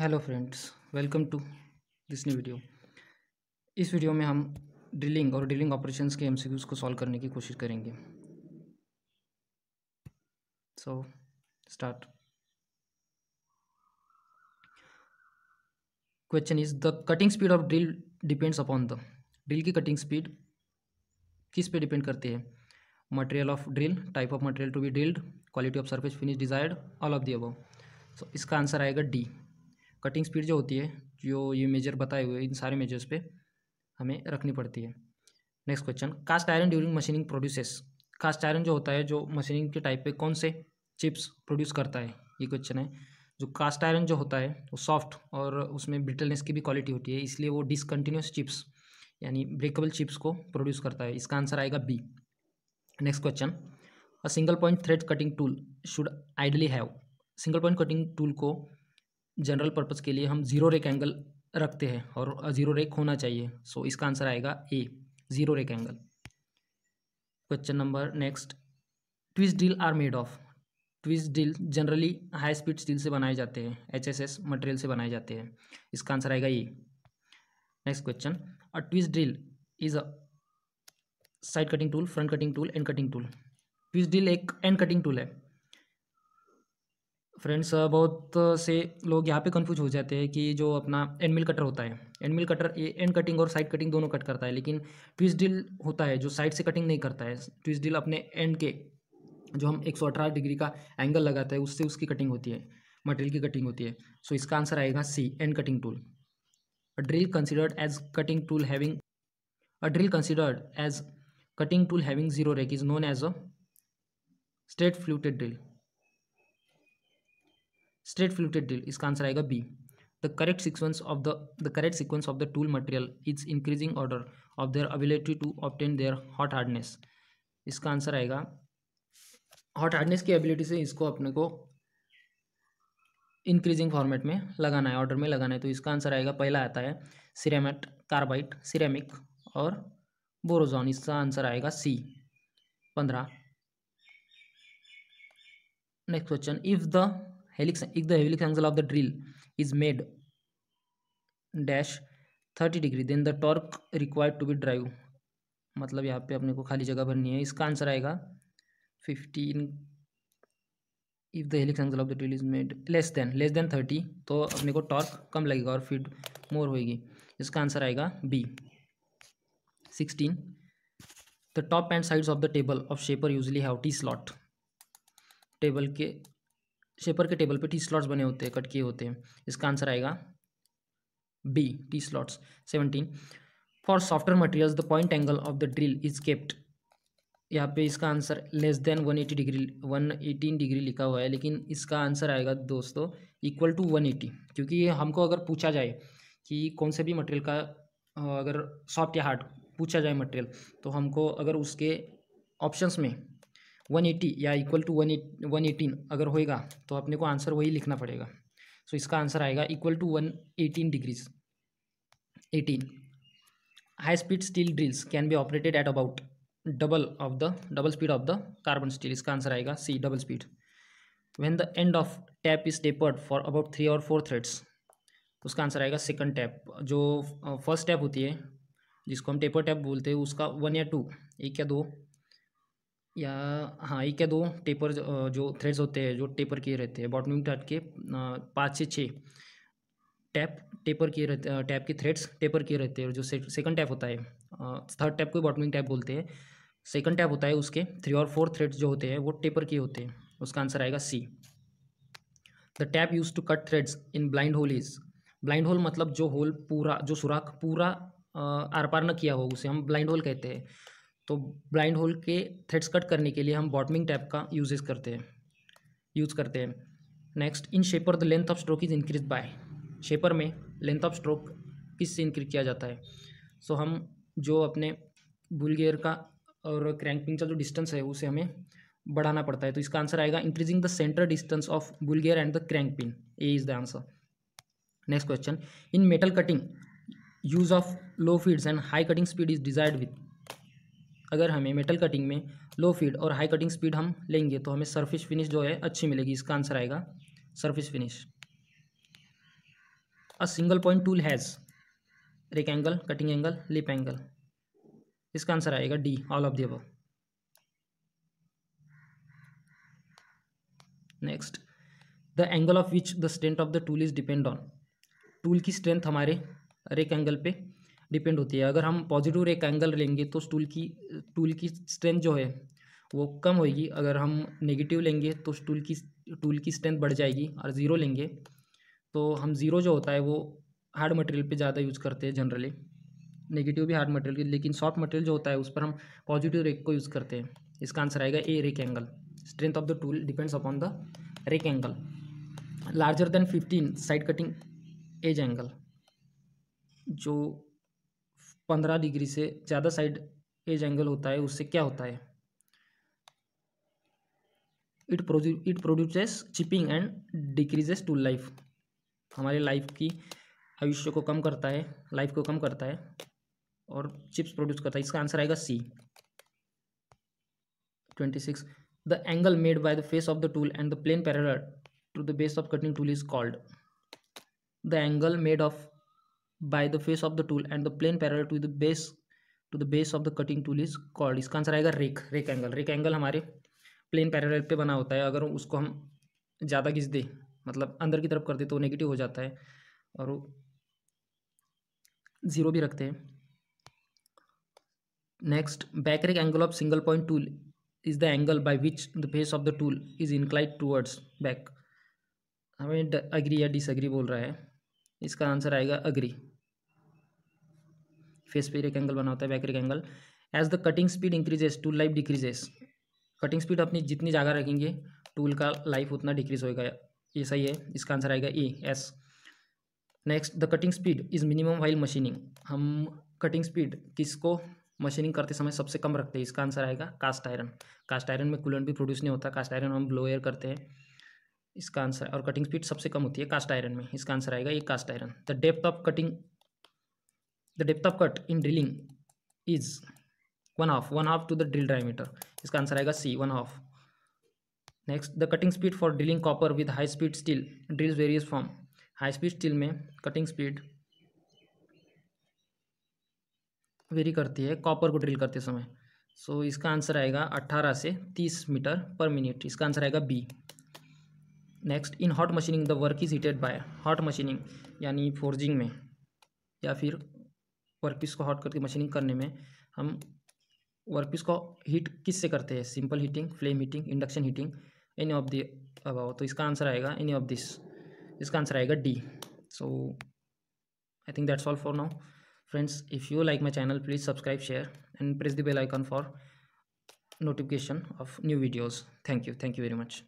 hello friends welcome to this new video इस वीडियो में हम ड्रिलिंग और ड्रिलिंग ऑपरेशंस के एमसीक्यूज को सॉल्व करने की कोशिश करेंगे so so, start question is the cutting speed of drill depends upon the drill की कटिंग स्पीड किस पे डिपेंड करती है material of drill type of material to be drilled quality of surface finish desired all of the above so इसका answer आएगा D cutting speed जो होती है जो ये मेजर बताए हुए इन सारे मेजर्स पे हमें रखनी पड़ती है next question cast iron during machining produces cast iron जो होता है जो मशीनिंग के टाइप पे कौन से चिप्स प्रोड्यूस करता है ये क्वेश्चन है जो कास्ट आयरन जो होता है वो सॉफ्ट और उसमें ब्रिटलनेस की भी क्वालिटी होती है इसलिए वो डिसकन्टिन्यूस चिप्स यानी ब्रेकेबल चिप्स को प्रोड्यूस करता है इसका आंसर आएगा B next question a single point thread cutting tool should ideally have single point cutting tool को जनरल पर्पज़ के लिए हम ज़ीरो रेक एंगल रखते हैं और ज़ीरो रेक होना चाहिए सो इसका आंसर आएगा A zero rake angle question number next twist drill are made of twist drill generally high speed steel से बनाए जाते हैं एच एस एस मटेरियल से बनाए जाते हैं इसका आंसर आएगा A next question a twist drill is a side cutting tool front cutting tool end cutting tool twist drill एक एंड कटिंग टूल है फ्रेंड्स बहुत से लोग यहाँ पे कंफ्यूज हो जाते हैं कि जो अपना एंड मिल कटर होता है एंड मिल कटर ये एंड कटिंग और साइड कटिंग दोनों कट करता है लेकिन ट्विस्ट डील होता है जो साइड से कटिंग नहीं करता है ट्विस्ट डील अपने एंड के जो हम एक डिग्री का एंगल लगाते हैं उससे उसकी कटिंग होती है मटेरियल की कटिंग होती है सो so, इसका आंसर आएगा C end cutting tool drill considered as cutting tool having a drill considered as cutting tool having zero rake is known as a straight fluted drill straight fluted drill इसका answer आएगा B the correct sequence of the correct sequence of the tool material is increasing order of their ability to obtain their hot hardness इसका answer आएगा hot hardness की ability से इसको अपने को increasing format में लगाना है ऑर्डर में लगाना है तो इसका आंसर आएगा पहला आता है सिरेमेट कार्बाइट सिरेमिक और बोरोजॉन इसका आंसर आएगा सी पंद्रह next question if the helix if the तो helix angle of the drill is made dash thirty degree then the torque required to be drive मतलब यहाँ पे अपने को खाली जगह भरनी है इसका आंसर आएगा fifteen if the helix angle of the drill is made less than less than thirty तो अपने को टॉर्क कम लगेगा और फीड मोर होगी इसका आंसर आएगा B sixteen the top and sides of the table of shaper usually have T slot table के shaper के टेबल पे टी स्लॉट्स बने होते हैं कट किए होते हैं इसका आंसर आएगा B T slots seventeen for software materials the point angle of the drill is kept यहाँ पे इसका answer less than one eighty degree one eighteen degree लिखा हुआ है लेकिन इसका आंसर आएगा दोस्तों इक्वल टू वन एटी क्योंकि ये हमको अगर पूछा जाए कि कौन से भी मटेरियल का अगर सॉफ्ट या हार्ड पूछा जाए मटेरियल तो हमको अगर उसके ऑप्शंस में वन एटी या equal to one eight one eighteen अगर होएगा तो अपने को आंसर वही लिखना पड़ेगा सो so, इसका आंसर आएगा equal to one eighteen degrees eighteen high speed steel drills can be operated at about double of the double speed of the carbon steel इसका आंसर आएगा C double speed when the end of tap is tapered for about three और four threads तो उसका answer आएगा second tap जो first tap होती है जिसको हम टेपर टैप बोलते हैं उसका वन या टू एक या दो या हाँ एक या दो टेपर जो, थ्रेड्स होते हैं जो टेपर किए रहते हैं बॉटमिंग टाट के पाँच से छः टैप टेपर किए रहते टैप के थ्रेड्स टेपर किए रहते हैं जो सेकंड टैप होता है थर्ड टैप को बॉटमिंग टैप बोलते हैं सेकंड टैप होता है उसके थ्री और फोर थ्रेड्स जो होते हैं वो टेपर किए होते हैं उसका आंसर आएगा C the tap use to cut threads in blind hole is blind hole मतलब जो होल पूरा जो सुराख पूरा आर पार न किया हो उसे हम ब्लाइंड होल कहते हैं तो ब्लाइंड होल के थ्रेड्स कट करने के लिए हम बॉटमिंग टैप का यूजेस करते हैं यूज़ करते हैं next in shaper the length of stroke is increase by shaper में लेंथ ऑफ स्ट्रोक किस से इंक्रीज किया जाता है सो so, हम जो अपने बुलगेयर का और क्रैंकपिंग का जो डिस्टेंस है उसे हमें बढ़ाना पड़ता है तो इसका आंसर आएगा increasing the centre distance of bull gear and the crank pin A is the answer next question in metal cutting use of low feeds and high cutting speed is desired with अगर हमें metal cutting में low feed और high cutting speed हम लेंगे तो हमें surface finish जो है अच्छी मिलेगी इसका आंसर आएगा surface finish a single point tool has rake angle cutting angle lip angle इसका आंसर आएगा D all of the next the angle of which the strength of the tool is depend on tool की strength हमारे rake angle पे डिपेंड होती है अगर हम पॉजिटिव एंगल लेंगे तो स्टूल की टूल की स्ट्रेंथ जो है वो कम होगी अगर हम नेगेटिव लेंगे तो स्टूल की टूल की स्ट्रेंथ बढ़ जाएगी और ज़ीरो लेंगे तो हम ज़ीरो जो होता है वो हार्ड मटेरियल पे ज़्यादा यूज़ करते हैं जनरली नेगेटिव भी हार्ड मटेरियल लेकिन सॉफ्ट मटेरियल जो होता है उस पर हम पॉजिटिव रेक को यूज़ करते हैं इसका आंसर आएगा A rake angle strength of the tool depends upon the rake angle larger than fifteen side cutting edge angle जो पंद्रह डिग्री से ज़्यादा साइड एज एंगल होता है उससे क्या होता है it produce it produces chipping and decreases to life हमारे लाइफ की आयुष्य को कम करता है लाइफ को कम करता है और चिप्स प्रोड्यूस करता है इसका आंसर आएगा C twenty six the angle made by the face of the tool and the plane parallel to the base of cutting tool is called the angle made of by the face of the tool and the plane parallel to the base to the base of the cutting tool is called इसका answer आएगा rake rake angle rake angle हमारे plane parallel पे बना होता है अगर उसको हम ज़्यादा घिस दें मतलब अंदर की तरफ कर दे तो नेगेटिव हो जाता है और ज़ीरो भी रखते हैं next back rake angle of single point tool is the angle by which the face of the tool is inclined towards back हमें अग्री या डिसअग्री बोल रहा है इसका आंसर आएगा अग्री फेस पे एंगल बना होता है back angle as the cutting speed increases tool life decreases cutting speed अपनी जितनी ज़्यादा रखेंगे टूल का लाइफ उतना डिक्रीज होएगा ये सही है इसका आंसर आएगा A S next the cutting speed is minimum while machining हम कटिंग स्पीड किसको मशीनिंग करते समय सबसे कम रखते हैं इसका आंसर आएगा कास्ट आयरन कास्ट आयरन में कूलेंट भी प्रोड्यूस नहीं होता कास्ट आयरन हम ब्लो एयर करते हैं इसका आंसर और कटिंग स्पीड सबसे कम होती है कास्ट आयरन में इसका आंसर आएगा ये cast iron the depth of cutting the depth of cut in drilling is one half one half to the drill diameter इसका आंसर आएगा C one half next the cutting speed for drilling copper with high speed steel drills various form high speed steel में cutting speed vary करती है copper को drill करते समय सो so, इसका answer आएगा 18 से 30 मीटर पर मिनट इसका आंसर आएगा B next in hot machining the work is heated by hot machining यानी फोर्जिंग में या फिर वर्कपीस को हॉट करके मशीनिंग करने में हम वर्कपीस को हीट किस से करते हैं simple heating flame heating induction heating any of the above तो इसका आंसर आएगा एनी ऑफ दिस इसका आंसर आएगा D so I think that's all for now friends if you like my channel please subscribe share and press the bell icon for notification of new videos thank you thank you very much